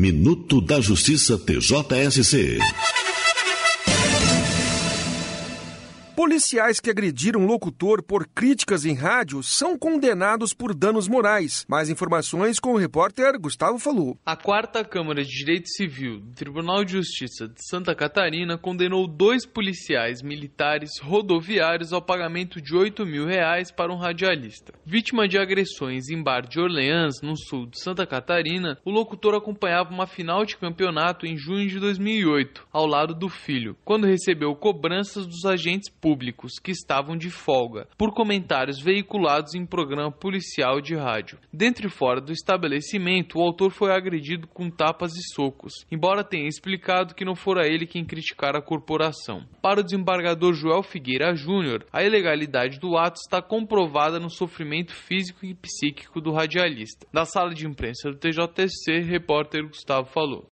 Minuto da Justiça TJSC. Policiais que agrediram locutor por críticas em rádio são condenados por danos morais. Mais informações com o repórter Gustavo Falou. A quarta Câmara de Direito Civil do Tribunal de Justiça de Santa Catarina condenou dois policiais militares rodoviários ao pagamento de 8 mil reais para um radialista. Vítima de agressões em bar de Orleans, no sul de Santa Catarina, o locutor acompanhava uma final de campeonato em junho de 2008, ao lado do filho, quando recebeu cobranças dos agentes públicos que estavam de folga por comentários veiculados em programa policial de rádio. Dentro e fora do estabelecimento, o autor foi agredido com tapas e socos, embora tenha explicado que não fora ele quem criticara a corporação. Para o desembargador Joel Figueira Júnior, a ilegalidade do ato está comprovada no sofrimento físico e psíquico do radialista. Da sala de imprensa do TJTC, repórter Gustavo falou.